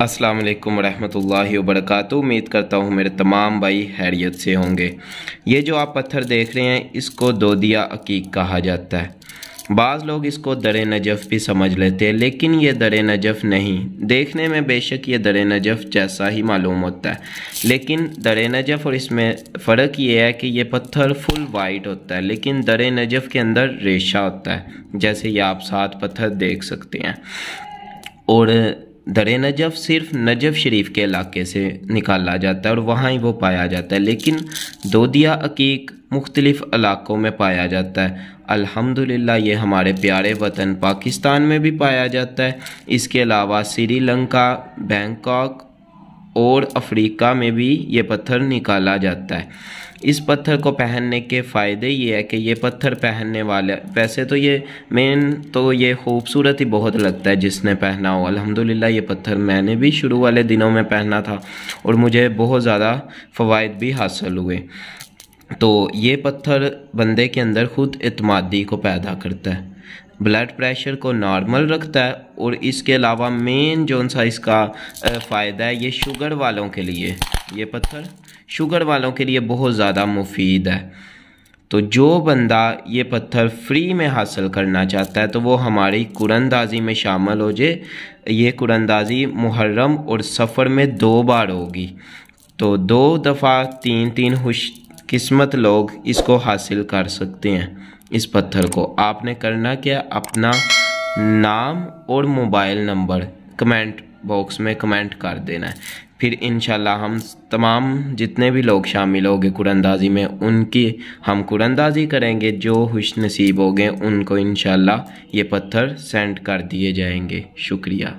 अस्सलाम रहमतुल्लाहि वबरकत उम्मीद करता हूँ मेरे तमाम भाई हैरियत से होंगे ये जो आप पत्थर देख रहे हैं इसको दोदिया अकीक कहा जाता है बाज़ लोग इसको दर नजफ़ भी समझ लेते हैं लेकिन ये दर नजफ़ नहीं देखने में बेशक ये दर नजफ़ जैसा ही मालूम होता है लेकिन दर नजफ़ और इसमें फ़र्क ये है कि ये पत्थर फुल वाइट होता है लेकिन दर नजफ़ के अंदर रेशा होता है जैसे ये आप सात पत्थर देख सकते हैं और दर नजफ़ सिर्फ नजफ़ शरीफ के इलाके से निकाला जाता है और वहाँ ही वो पाया जाता है लेकिन दोदिया अकीक मुख्तलिफ़ इलाक़ों में पाया जाता है अल्हम्दुलिल्लाह ये हमारे प्यारे वतन पाकिस्तान में भी पाया जाता है इसके अलावा श्रीलंका बैंकॉक और अफ्रीका में भी ये पत्थर निकाला जाता है इस पत्थर को पहनने के फ़ायदे ये है कि ये पत्थर पहनने वाले वैसे तो ये मेन तो ये खूबसूरत ही बहुत लगता है जिसने पहना हो अल्हम्दुलिल्लाह ये पत्थर मैंने भी शुरू वाले दिनों में पहना था और मुझे बहुत ज़्यादा फ़वाद भी हासिल हुए तो ये पत्थर बंदे के अंदर ख़ुद इतमादी को पैदा करता है ब्लड प्रेशर को नॉर्मल रखता है और इसके अलावा मेन जो सा इसका फ़ायदा है ये शुगर वालों के लिए ये पत्थर शुगर वालों के लिए बहुत ज़्यादा मुफीद है तो जो बंदा ये पत्थर फ्री में हासिल करना चाहता है तो वो हमारी कुरंदाजी में शामिल हो जाए ये कुरंदाजी मुहर्रम और सफ़र में दो बार होगी तो दो दफ़ा तीन तीन खुश किस्मत लोग इसको हासिल कर सकते हैं इस पत्थर को आपने करना क्या अपना नाम और मोबाइल नंबर कमेंट बॉक्स में कमेंट कर देना है फिर इन हम तमाम जितने भी लोग शामिल होंगे कुरंदाजी में उनकी हम कुरंदाजी करेंगे जो खुश नसीब होंगे उनको इन ये पत्थर सेंड कर दिए जाएंगे शुक्रिया